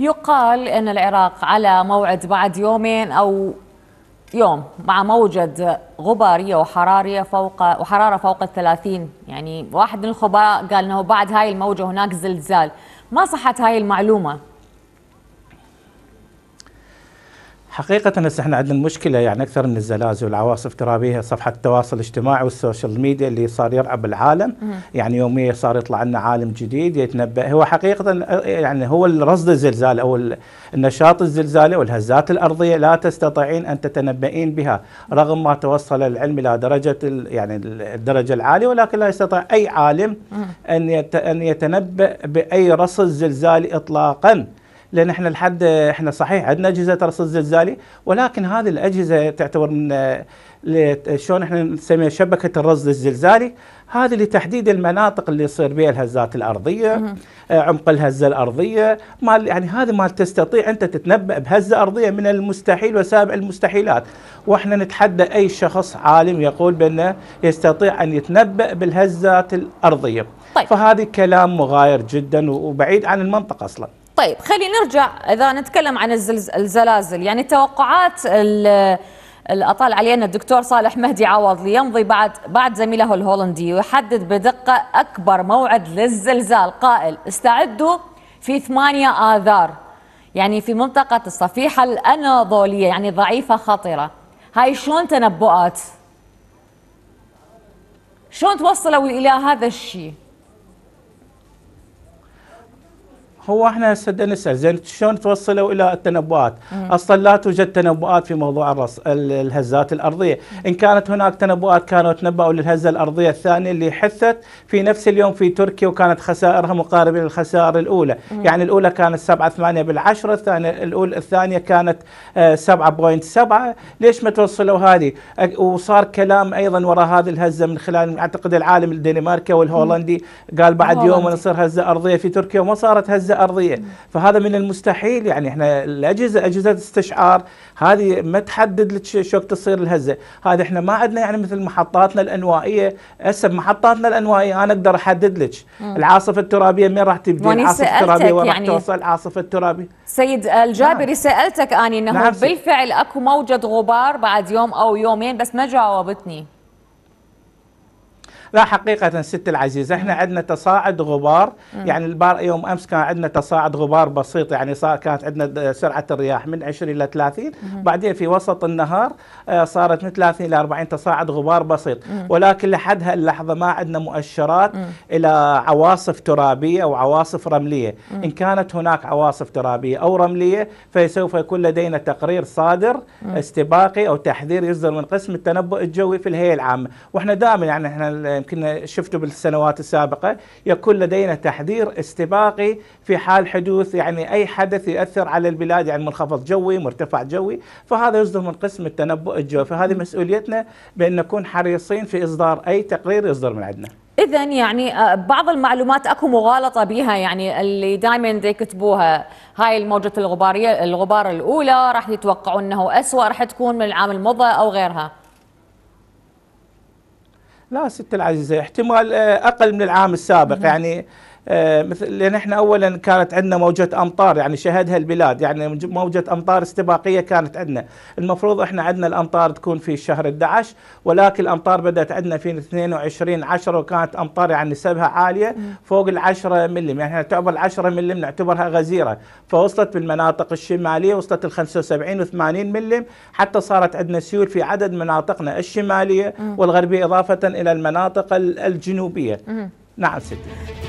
يقال أن العراق على موعد بعد يومين أو يوم مع موجة غبارية وحرارية فوق وحرارة فوق الثلاثين يعني واحد من الخبراء قال أنه بعد هاي الموجة هناك زلزال ما صحت هاي المعلومة حقيقة هسه احنا عندنا المشكلة يعني أكثر من الزلازل والعواصف ترابيها صفحة التواصل الاجتماعي والسوشيال ميديا اللي صار يرعب العالم يعني يوميا صار يطلع لنا عالم جديد يتنبأ هو حقيقة يعني هو الرصد الزلزال أو النشاط الزلزالي والهزات الأرضية لا تستطيعين أن تتنبئين بها رغم ما توصل العلم إلى درجة يعني الدرجة العالية ولكن لا يستطيع أي عالم أن أن يتنبأ بأي رصد زلزالي إطلاقا لان احنا لحد احنا صحيح عندنا اجهزه ترصد زلزالي ولكن هذه الاجهزه تعتبر من شلون احنا نسميها شبكه الرصد الزلزالي هذه لتحديد المناطق اللي يصير بها الهزات الارضيه آه، عمق الهزه الارضيه مال يعني هذه ما تستطيع انت تتنبا بهزه ارضيه من المستحيل وسابع المستحيلات واحنا نتحدى اي شخص عالم يقول بانه يستطيع ان يتنبا بالهزات الارضيه طيب. فهذه كلام مغاير جدا وبعيد عن المنطق اصلا طيب خلينا نرجع اذا نتكلم عن الزلازل يعني توقعات الاطال علينا الدكتور صالح مهدي عوض ليمضي بعد بعد زميله الهولندي ويحدد بدقه اكبر موعد للزلزال قائل استعدوا في 8 اذار يعني في منطقه الصفيحه الاناضوليه يعني ضعيفه خطرة هاي شلون تنبؤات شلون توصلوا الى هذا الشيء هو احنا هسه نسال زين شلون توصلوا الى التنبؤات؟ اصلا لا توجد تنبؤات في موضوع الرص... الهزات الارضيه، ان كانت هناك تنبؤات كانوا تنبؤوا للهزه الارضيه الثانيه اللي حثت في نفس اليوم في تركيا وكانت خسائرها مقاربه للخسائر الاولى، يعني الاولى كانت 7 8 بالعشره، الثانيه الاولى الثانيه كانت 7.7 آه، ليش ما توصلوا هذه وصار كلام ايضا وراء هذه الهزه من خلال اعتقد العالم الدنماركي والهولندي قال بعد يوم نصير هزه ارضيه في تركيا وما صارت هزه الارضيه فهذا من المستحيل يعني احنا الاجهزه اجهزه استشعار هذه ما تحدد لك شوك تصير الهزه هذا احنا ما عندنا يعني مثل محطاتنا الانوائيه هسه محطاتنا الانوائيه انا اقدر احدد لك العاصفه الترابيه من راح تبدي العاصفه الترابيه وين راح يعني توصل العاصفه الترابيه سيد الجابري نعم. سالتك اني انه نعم بالفعل اكو موجه غبار بعد يوم او يومين بس ما جاوبتني لا حقيقة ست العزيزة احنا عندنا تصاعد غبار مم. يعني البار يوم امس كان عندنا تصاعد غبار بسيط يعني صار كانت عندنا سرعة الرياح من 20 الى 30 مم. بعدين في وسط النهار آه، صارت من 30 الى 40 تصاعد غبار بسيط مم. ولكن لحد هاللحظة ما عندنا مؤشرات مم. الى عواصف ترابية او عواصف رملية مم. ان كانت هناك عواصف ترابية او رملية فسوف يكون لدينا تقرير صادر مم. استباقي او تحذير يصدر من قسم التنبؤ الجوي في الهيئة العامة واحنا دائما يعني احنا يمكن شفته بالسنوات السابقة يكون لدينا تحذير استباقي في حال حدوث يعني أي حدث يؤثر على البلاد يعني منخفض جوي مرتفع جوي فهذا يصدر من قسم التنبؤ الجوي فهذه مسؤوليتنا بأن نكون حريصين في إصدار أي تقرير يصدر من عندنا اذا يعني آه، بعض المعلومات اكو مغالطه بها يعني اللي دائما يكتبوها هاي الموجه الغباريه الغبار الاولى راح يتوقعون انه اسوا راح تكون من العام المضى او غيرها لا ست العزيزة احتمال آه، أقل من العام السابق يعني آه، مثل لان احنا اولا كانت عندنا موجه امطار يعني شهدها البلاد يعني موجه امطار استباقيه كانت عندنا، المفروض احنا عندنا الامطار تكون في شهر 11 ولكن الامطار بدات عندنا في 22 10 وكانت امطار يعني نسبها عاليه فوق ال 10 ملم يعني تعتبر 10 ملم نعتبرها غزيره، فوصلت بالمناطق الشماليه وصلت ال 75 و 80 ملم حتى صارت عندنا سيول في عدد مناطقنا الشماليه والغربيه اضافه الى المناطق الجنوبيه. نعم سيدي